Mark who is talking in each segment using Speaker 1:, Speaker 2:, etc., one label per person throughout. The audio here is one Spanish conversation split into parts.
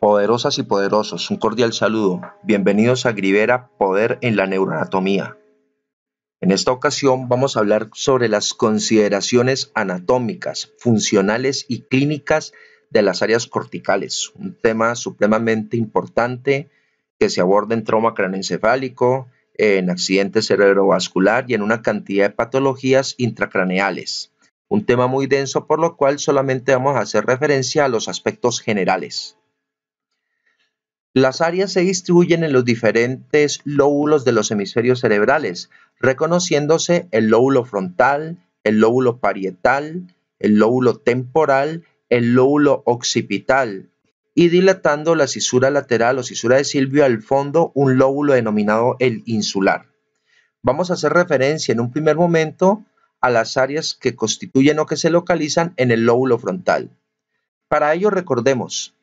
Speaker 1: Poderosas y poderosos, un cordial saludo. Bienvenidos a Grivera, Poder en la Neuroanatomía. En esta ocasión vamos a hablar sobre las consideraciones anatómicas, funcionales y clínicas de las áreas corticales, un tema supremamente importante que se aborda en trauma craneoencefálico, en accidente cerebrovascular y en una cantidad de patologías intracraneales. Un tema muy denso por lo cual solamente vamos a hacer referencia a los aspectos generales. Las áreas se distribuyen en los diferentes lóbulos de los hemisferios cerebrales, reconociéndose el lóbulo frontal, el lóbulo parietal, el lóbulo temporal, el lóbulo occipital y dilatando la cisura lateral o cisura de Silvio al fondo un lóbulo denominado el insular. Vamos a hacer referencia en un primer momento a las áreas que constituyen o que se localizan en el lóbulo frontal. Para ello recordemos,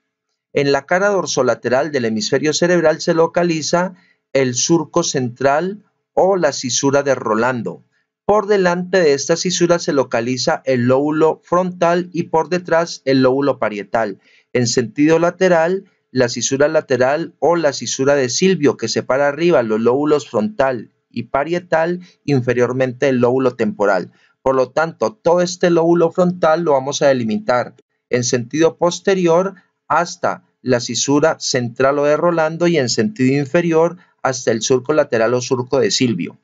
Speaker 1: en la cara dorsolateral del hemisferio cerebral se localiza el surco central o la cisura de Rolando. Por delante de esta cisura se localiza el lóbulo frontal y por detrás el lóbulo parietal. En sentido lateral, la cisura lateral o la cisura de Silvio que separa arriba los lóbulos frontal y parietal, inferiormente el lóbulo temporal. Por lo tanto, todo este lóbulo frontal lo vamos a delimitar en sentido posterior hasta la cisura central o de Rolando y en sentido inferior hasta el surco lateral o surco de Silvio.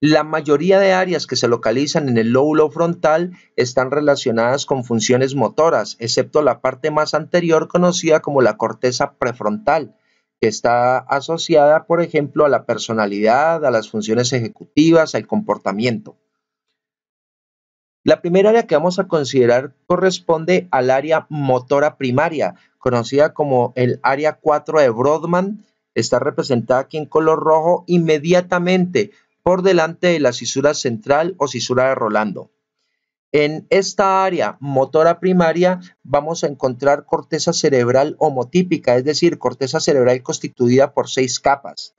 Speaker 1: La mayoría de áreas que se localizan en el lóbulo frontal están relacionadas con funciones motoras, excepto la parte más anterior conocida como la corteza prefrontal, que está asociada, por ejemplo, a la personalidad, a las funciones ejecutivas, al comportamiento. La primera área que vamos a considerar corresponde al área motora primaria, conocida como el área 4 de Brodmann. Está representada aquí en color rojo inmediatamente por delante de la cisura central o cisura de Rolando. En esta área motora primaria vamos a encontrar corteza cerebral homotípica, es decir, corteza cerebral constituida por seis capas.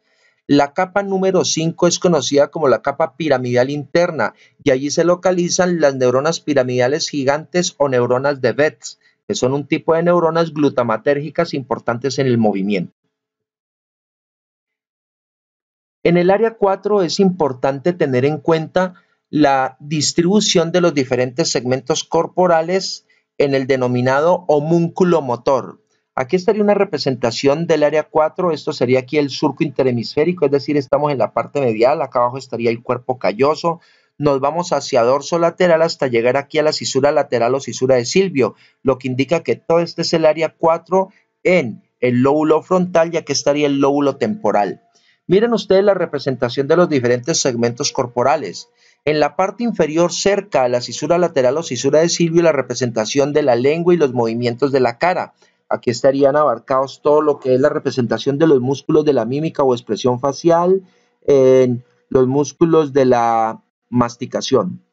Speaker 1: La capa número 5 es conocida como la capa piramidal interna y allí se localizan las neuronas piramidales gigantes o neuronas de Betz, que son un tipo de neuronas glutamatérgicas importantes en el movimiento. En el área 4 es importante tener en cuenta la distribución de los diferentes segmentos corporales en el denominado homúnculo motor, Aquí estaría una representación del área 4, esto sería aquí el surco interhemisférico, es decir, estamos en la parte medial, acá abajo estaría el cuerpo calloso, nos vamos hacia dorso lateral hasta llegar aquí a la cisura lateral o cisura de Silvio, lo que indica que todo este es el área 4 en el lóbulo frontal ya que estaría el lóbulo temporal. Miren ustedes la representación de los diferentes segmentos corporales. En la parte inferior, cerca a la cisura lateral o cisura de Silvio, la representación de la lengua y los movimientos de la cara. Aquí estarían abarcados todo lo que es la representación de los músculos de la mímica o expresión facial, en los músculos de la masticación.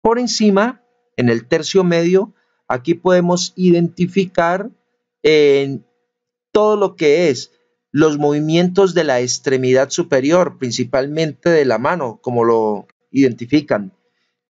Speaker 1: Por encima, en el tercio medio, aquí podemos identificar todo lo que es los movimientos de la extremidad superior, principalmente de la mano, como lo identifican.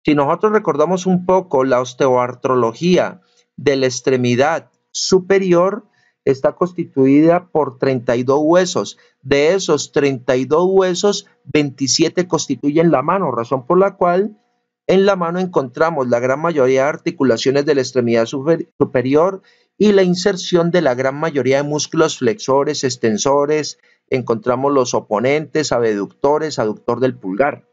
Speaker 1: Si nosotros recordamos un poco la osteoartrología de la extremidad superior está constituida por 32 huesos. De esos 32 huesos, 27 constituyen la mano, razón por la cual en la mano encontramos la gran mayoría de articulaciones de la extremidad superior y la inserción de la gran mayoría de músculos flexores, extensores, encontramos los oponentes, abductores, aductor del pulgar.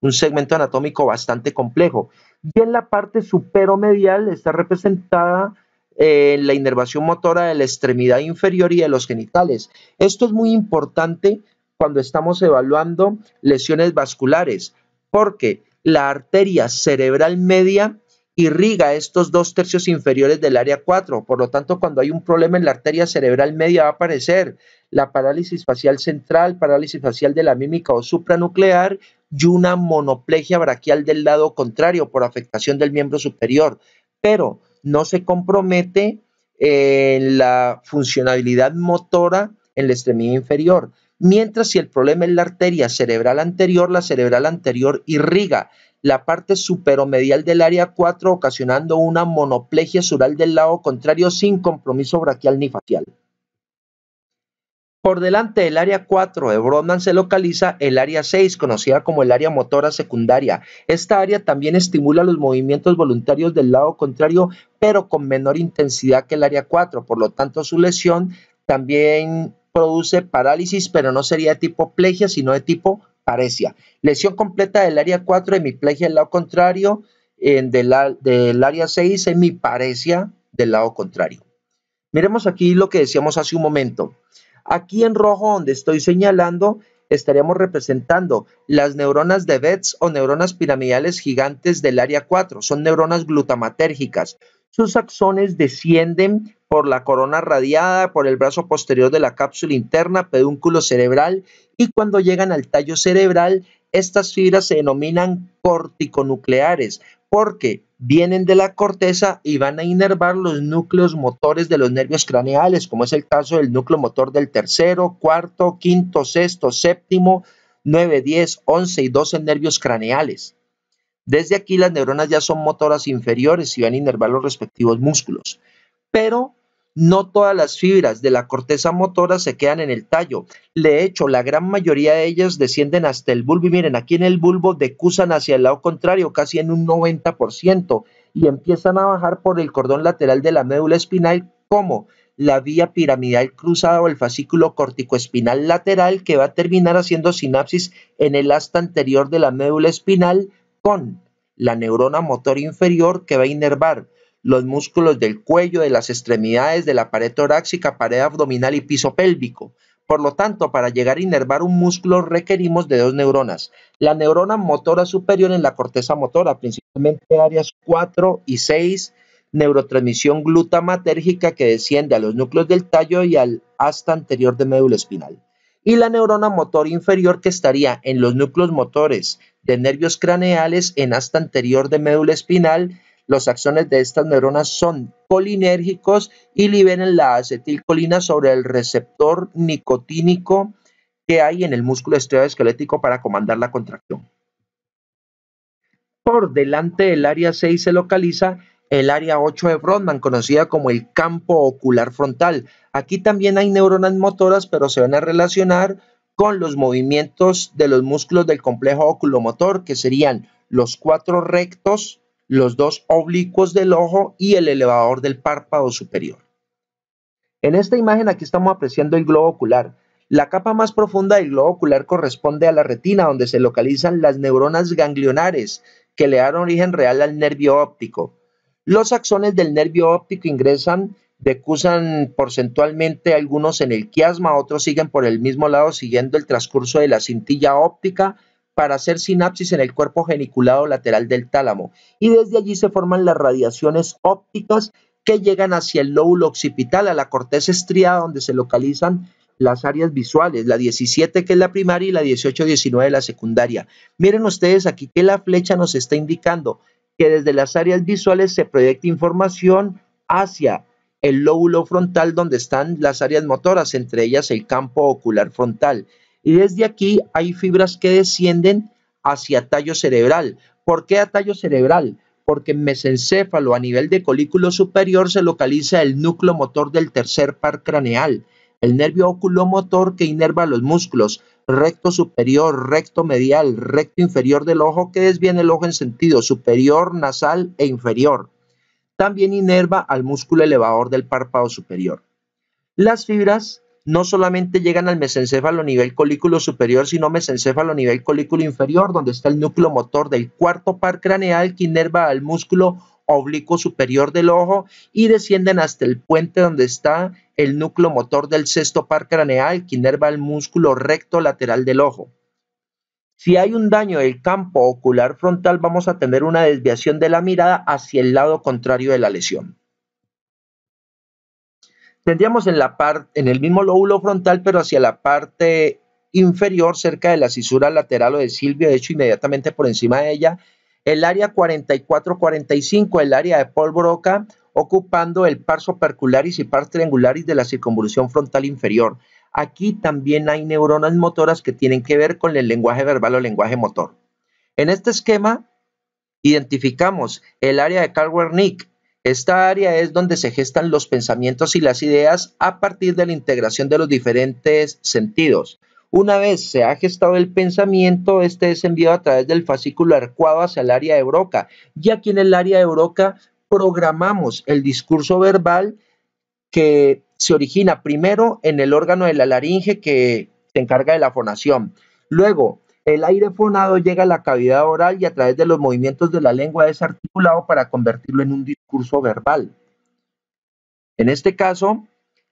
Speaker 1: Un segmento anatómico bastante complejo. Y en la parte superomedial está representada en la inervación motora de la extremidad inferior y de los genitales. Esto es muy importante cuando estamos evaluando lesiones vasculares, porque la arteria cerebral media irriga estos dos tercios inferiores del área 4. Por lo tanto, cuando hay un problema en la arteria cerebral media va a aparecer la parálisis facial central, parálisis facial de la mímica o supranuclear y una monoplegia braquial del lado contrario por afectación del miembro superior. Pero no se compromete en eh, la funcionalidad motora en la extremidad inferior. Mientras si el problema es la arteria cerebral anterior, la cerebral anterior irriga la parte superomedial del área 4 ocasionando una monoplegia sural del lado contrario sin compromiso braquial ni facial. Por delante del área 4 de Brodmann se localiza el área 6, conocida como el área motora secundaria. Esta área también estimula los movimientos voluntarios del lado contrario, pero con menor intensidad que el área 4, por lo tanto su lesión también produce parálisis, pero no sería de tipo plegia, sino de tipo parecia. Lesión completa del área 4, plegia del lado contrario, en del, área 6, hemiparesia del lado contrario. Miremos aquí lo que decíamos hace un momento. Aquí en rojo donde estoy señalando estaríamos representando las neuronas de Betz o neuronas piramidales gigantes del área 4. Son neuronas glutamatérgicas. Sus axones descienden por la corona radiada, por el brazo posterior de la cápsula interna, pedúnculo cerebral y cuando llegan al tallo cerebral, estas fibras se denominan corticonucleares porque vienen de la corteza y van a inervar los núcleos motores de los nervios craneales, como es el caso del núcleo motor del tercero, cuarto, quinto, sexto, séptimo, nueve, diez, once y doce nervios craneales. Desde aquí las neuronas ya son motoras inferiores y van a inervar los respectivos músculos. Pero no todas las fibras de la corteza motora se quedan en el tallo. De hecho, la gran mayoría de ellas descienden hasta el bulbo. Y miren, aquí en el bulbo decusan hacia el lado contrario, casi en un 90%, y empiezan a bajar por el cordón lateral de la médula espinal, como la vía piramidal cruzada o el fascículo corticoespinal lateral, que va a terminar haciendo sinapsis en el asta anterior de la médula espinal con la neurona motor inferior que va a inervar los músculos del cuello, de las extremidades, de la pared torácica, pared abdominal y piso pélvico. Por lo tanto, para llegar a inervar un músculo requerimos de dos neuronas. La neurona motora superior en la corteza motora, principalmente áreas 4 y 6, neurotransmisión glutamatérgica que desciende a los núcleos del tallo y al hasta anterior de médula espinal. Y la neurona motor inferior que estaría en los núcleos motores de nervios craneales en hasta anterior de médula espinal los axones de estas neuronas son colinérgicos y liberan la acetilcolina sobre el receptor nicotínico que hay en el músculo esquelético para comandar la contracción. Por delante del área 6 se localiza el área 8 de Brodmann, conocida como el campo ocular frontal. Aquí también hay neuronas motoras, pero se van a relacionar con los movimientos de los músculos del complejo oculomotor, que serían los cuatro rectos, los dos oblicuos del ojo y el elevador del párpado superior. En esta imagen aquí estamos apreciando el globo ocular. La capa más profunda del globo ocular corresponde a la retina donde se localizan las neuronas ganglionares que le dan origen real al nervio óptico. Los axones del nervio óptico ingresan, decusan porcentualmente algunos en el quiasma, otros siguen por el mismo lado siguiendo el transcurso de la cintilla óptica para hacer sinapsis en el cuerpo geniculado lateral del tálamo y desde allí se forman las radiaciones ópticas que llegan hacia el lóbulo occipital, a la corteza estriada donde se localizan las áreas visuales, la 17 que es la primaria y la 18-19 la secundaria. Miren ustedes aquí que la flecha nos está indicando que desde las áreas visuales se proyecta información hacia el lóbulo frontal donde están las áreas motoras, entre ellas el campo ocular frontal y desde aquí hay fibras que descienden hacia tallo cerebral. ¿Por qué a tallo cerebral? Porque en mesencéfalo, a nivel de colículo superior, se localiza el núcleo motor del tercer par craneal, el nervio oculomotor que inerva los músculos, recto superior, recto medial, recto inferior del ojo, que desviene el ojo en sentido superior, nasal e inferior. También inerva al músculo elevador del párpado superior. Las fibras no solamente llegan al mesencéfalo nivel colículo superior, sino mesencéfalo nivel colículo inferior, donde está el núcleo motor del cuarto par craneal que inerva al músculo oblicuo superior del ojo y descienden hasta el puente donde está el núcleo motor del sexto par craneal que inerva al músculo recto lateral del ojo. Si hay un daño del campo ocular frontal, vamos a tener una desviación de la mirada hacia el lado contrario de la lesión tendríamos en, la en el mismo lóbulo frontal, pero hacia la parte inferior, cerca de la cisura lateral o de Silvio, de hecho inmediatamente por encima de ella, el área 44-45, el área de Paul Broca, ocupando el par supercularis y par triangularis de la circunvolución frontal inferior. Aquí también hay neuronas motoras que tienen que ver con el lenguaje verbal o lenguaje motor. En este esquema, identificamos el área de Calwer-Nick, esta área es donde se gestan los pensamientos y las ideas a partir de la integración de los diferentes sentidos. Una vez se ha gestado el pensamiento, este es enviado a través del fascículo arcuado hacia el área de Broca. Y aquí en el área de Broca programamos el discurso verbal que se origina primero en el órgano de la laringe que se encarga de la fonación. Luego, el aire fonado llega a la cavidad oral y a través de los movimientos de la lengua es articulado para convertirlo en un discurso verbal. En este caso,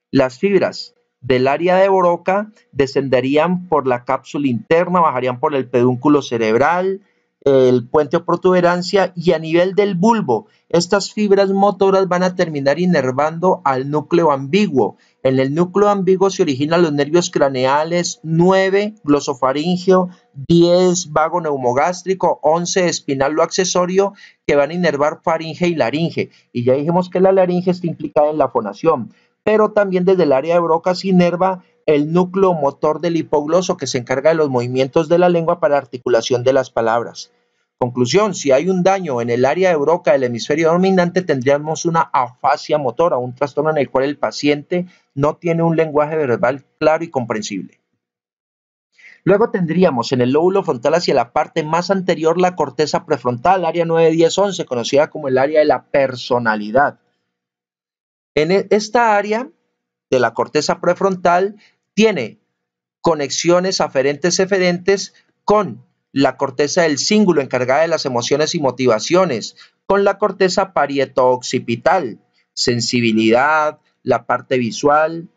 Speaker 1: las fibras del área de Broca descenderían por la cápsula interna, bajarían por el pedúnculo cerebral, el puente o protuberancia y a nivel del bulbo. Estas fibras motoras van a terminar inervando al núcleo ambiguo. En el núcleo ambiguo se originan los nervios craneales 9, glosofaringeo, 10, vago neumogástrico, 11, espinal o accesorio, que van a inervar faringe y laringe. Y ya dijimos que la laringe está implicada en la fonación, pero también desde el área de Broca se inerva el núcleo motor del hipogloso que se encarga de los movimientos de la lengua para articulación de las palabras. Conclusión, si hay un daño en el área de broca del hemisferio dominante, tendríamos una afasia motora, un trastorno en el cual el paciente no tiene un lenguaje verbal claro y comprensible. Luego tendríamos en el lóbulo frontal hacia la parte más anterior la corteza prefrontal, área 9, 10, 11, conocida como el área de la personalidad. En e, esta área de la corteza prefrontal tiene conexiones aferentes eferentes con la corteza del cíngulo encargada de las emociones y motivaciones, con la corteza parieto-occipital, sensibilidad, la parte visual,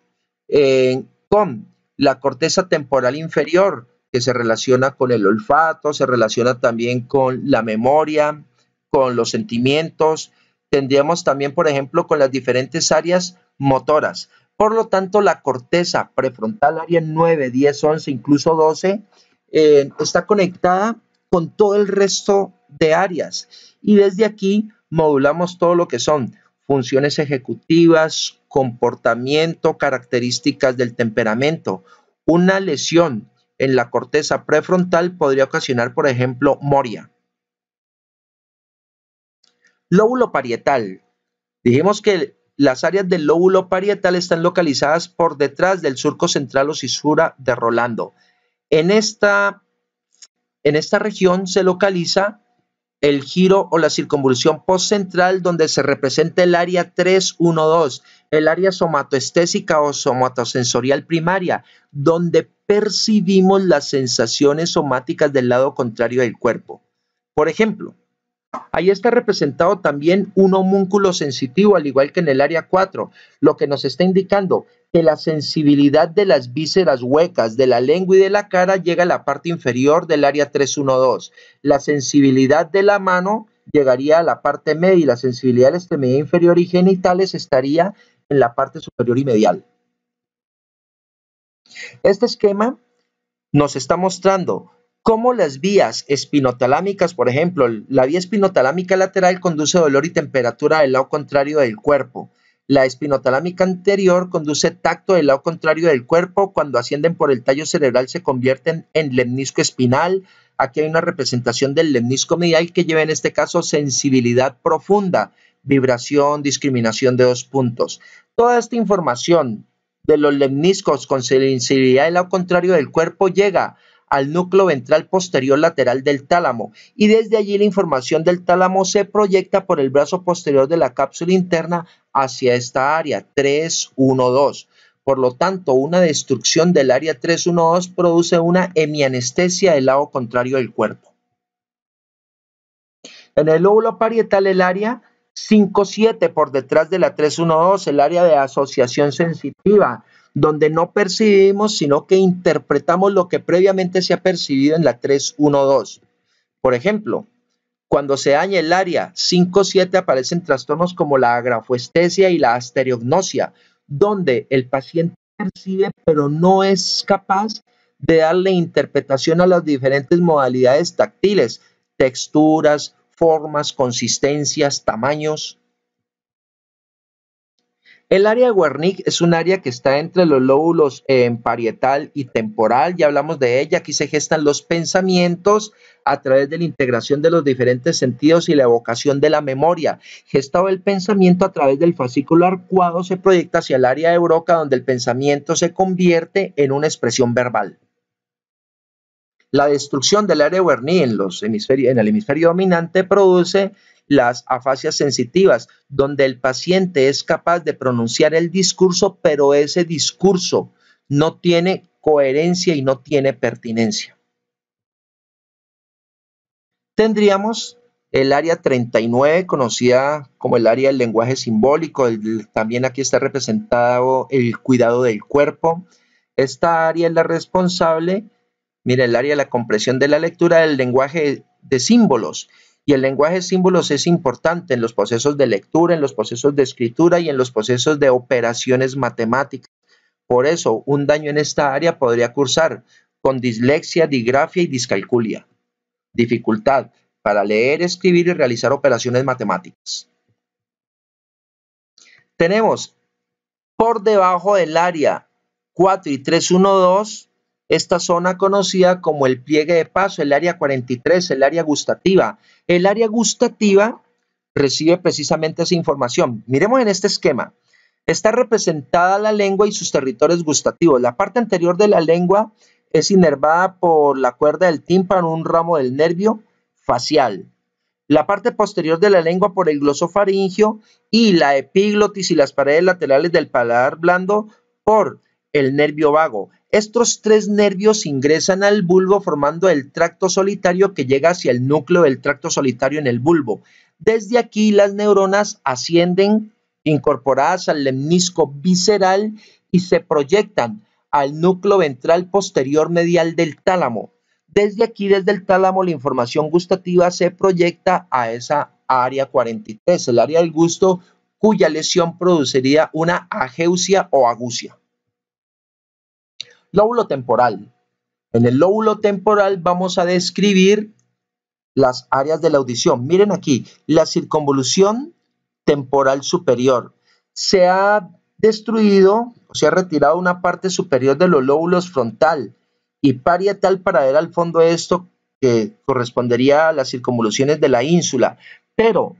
Speaker 1: eh, con la corteza temporal inferior, que se relaciona con el olfato, se relaciona también con la memoria, con los sentimientos. Tendríamos también, por ejemplo, con las diferentes áreas motoras. Por lo tanto, la corteza prefrontal área 9, 10, 11, incluso 12, eh, está conectada con todo el resto de áreas. Y desde aquí modulamos todo lo que son funciones ejecutivas, comportamiento, características del temperamento. Una lesión en la corteza prefrontal podría ocasionar, por ejemplo, moria. Lóbulo parietal. Dijimos que las áreas del lóbulo parietal están localizadas por detrás del surco central o cisura de Rolando. En esta, en esta región se localiza el giro o la circunvolución postcentral donde se representa el área 312, el área somatoestésica o somatosensorial primaria, donde percibimos las sensaciones somáticas del lado contrario del cuerpo. Por ejemplo, Ahí está representado también un homúnculo sensitivo, al igual que en el área 4, lo que nos está indicando que la sensibilidad de las vísceras huecas de la lengua y de la cara llega a la parte inferior del área 312. La sensibilidad de la mano llegaría a la parte media y la sensibilidad de la extremidad inferior y genitales estaría en la parte superior y medial. Este esquema nos está mostrando cómo las vías espinotalámicas, por ejemplo, la vía espinotalámica lateral conduce dolor y temperatura del lado contrario del cuerpo. La espinotalámica anterior conduce tacto del lado contrario del cuerpo. Cuando ascienden por el tallo cerebral se convierten en lemnisco espinal. Aquí hay una representación del lemnisco medial que lleva en este caso sensibilidad profunda, vibración, discriminación de dos puntos. Toda esta información de los lemniscos con sensibilidad del lado contrario del cuerpo llega al núcleo ventral posterior lateral del tálamo y desde allí la información del tálamo se proyecta por el brazo posterior de la cápsula interna hacia esta área 312. Por lo tanto, una destrucción del área 312 produce una hemianestesia del lado contrario del cuerpo. En el lóbulo parietal, el área 57 por detrás de la 312, el área de asociación sensitiva, donde no percibimos, sino que interpretamos lo que previamente se ha percibido en la 3.1.2. Por ejemplo, cuando se daña el área 5.7 aparecen trastornos como la agrafoestesia y la astereognosia, donde el paciente percibe pero no es capaz de darle interpretación a las diferentes modalidades táctiles, texturas, formas, consistencias, tamaños. El área de Wernicke es un área que está entre los lóbulos eh, parietal y temporal, ya hablamos de ella, aquí se gestan los pensamientos a través de la integración de los diferentes sentidos y la evocación de la memoria. Gestado el pensamiento a través del fascículo arcuado se proyecta hacia el área de broca donde el pensamiento se convierte en una expresión verbal. La destrucción del área de Wernicke en, los en el hemisferio dominante produce las afasias sensitivas, donde el paciente es capaz de pronunciar el discurso, pero ese discurso no tiene coherencia y no tiene pertinencia. Tendríamos el área 39, conocida como el área del lenguaje simbólico, también aquí está representado el cuidado del cuerpo. Esta área es la responsable, mira, el área de la compresión de la lectura del lenguaje de símbolos y el lenguaje de símbolos es importante en los procesos de lectura, en los procesos de escritura y en los procesos de operaciones matemáticas. Por eso, un daño en esta área podría cursar con dislexia, digrafia y discalculia. Dificultad para leer, escribir y realizar operaciones matemáticas. Tenemos por debajo del área 4 y 312 esta zona conocida como el pliegue de paso, el área 43, el área gustativa. El área gustativa recibe precisamente esa información. Miremos en este esquema. Está representada la lengua y sus territorios gustativos. La parte anterior de la lengua es inervada por la cuerda del tímpano, un ramo del nervio facial. La parte posterior de la lengua por el glosofaringio y la epiglotis y las paredes laterales del paladar blando por el nervio vago. Estos tres nervios ingresan al bulbo formando el tracto solitario que llega hacia el núcleo del tracto solitario en el bulbo. Desde aquí las neuronas ascienden incorporadas al lemnisco visceral y se proyectan al núcleo ventral posterior medial del tálamo. Desde aquí, desde el tálamo, la información gustativa se proyecta a esa área 43, el área del gusto, cuya lesión produciría una ageusia o agusia. Lóbulo temporal. En el lóbulo temporal vamos a describir las áreas de la audición. Miren aquí, la circunvolución temporal superior. Se ha destruido o se ha retirado una parte superior de los lóbulos frontal y parietal para ver al fondo esto que correspondería a las circunvoluciones de la ínsula. Pero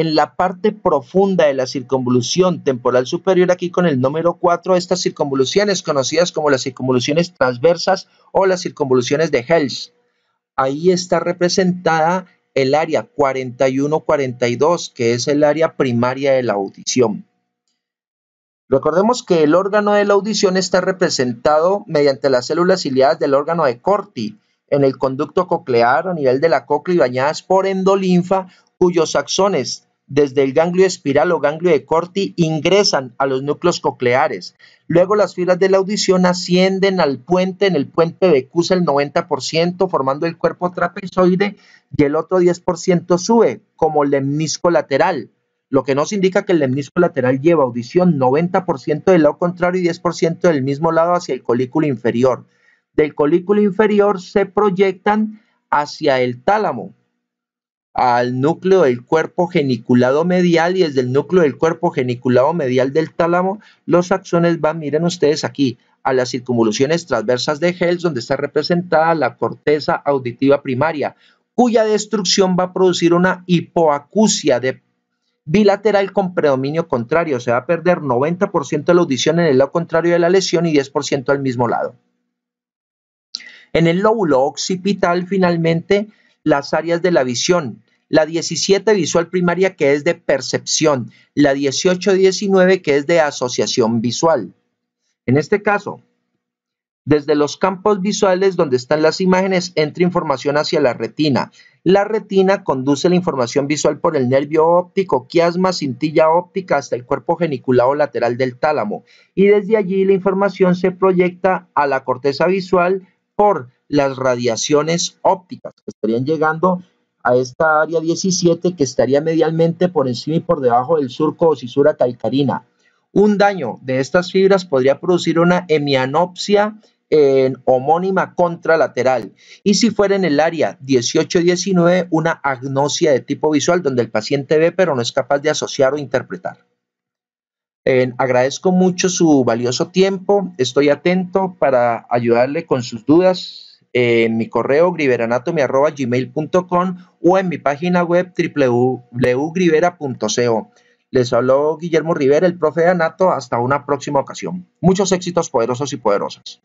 Speaker 1: en la parte profunda de la circunvolución temporal superior, aquí con el número 4, estas circunvoluciones conocidas como las circunvoluciones transversas o las circunvoluciones de Hells. Ahí está representada el área 41-42, que es el área primaria de la audición. Recordemos que el órgano de la audición está representado mediante las células ciliadas del órgano de Corti, en el conducto coclear a nivel de la cóclea y bañadas por endolinfa, cuyos axones desde el ganglio espiral o ganglio de Corti ingresan a los núcleos cocleares. Luego las fibras de la audición ascienden al puente, en el puente CUSA el 90%, formando el cuerpo trapezoide, y el otro 10% sube como lemnisco lateral, lo que nos indica que el lemnisco lateral lleva audición 90% del lado contrario y 10% del mismo lado hacia el colículo inferior. Del colículo inferior se proyectan hacia el tálamo, al núcleo del cuerpo geniculado medial y desde el núcleo del cuerpo geniculado medial del tálamo, los axones van, miren ustedes aquí, a las circunvoluciones transversas de HELLS donde está representada la corteza auditiva primaria, cuya destrucción va a producir una hipoacusia de bilateral con predominio contrario. Se va a perder 90% de la audición en el lado contrario de la lesión y 10% al mismo lado. En el lóbulo occipital, finalmente, las áreas de la visión, la 17 visual primaria que es de percepción, la 18-19 que es de asociación visual. En este caso, desde los campos visuales donde están las imágenes entra información hacia la retina. La retina conduce la información visual por el nervio óptico, quiasma, cintilla óptica hasta el cuerpo geniculado lateral del tálamo y desde allí la información se proyecta a la corteza visual por las radiaciones ópticas que estarían llegando a esta área 17 que estaría medialmente por encima y por debajo del surco o cisura calcarina. Un daño de estas fibras podría producir una hemianopsia en homónima contralateral. Y si fuera en el área 18-19, una agnosia de tipo visual donde el paciente ve pero no es capaz de asociar o interpretar. agradezco mucho su valioso tiempo, estoy atento para ayudarle con sus dudas, en mi correo griveranatomy.gmail.com o en mi página web www.grivera.co. Les habló Guillermo Rivera, el profe de Anato. Hasta una próxima ocasión. Muchos éxitos poderosos y poderosas.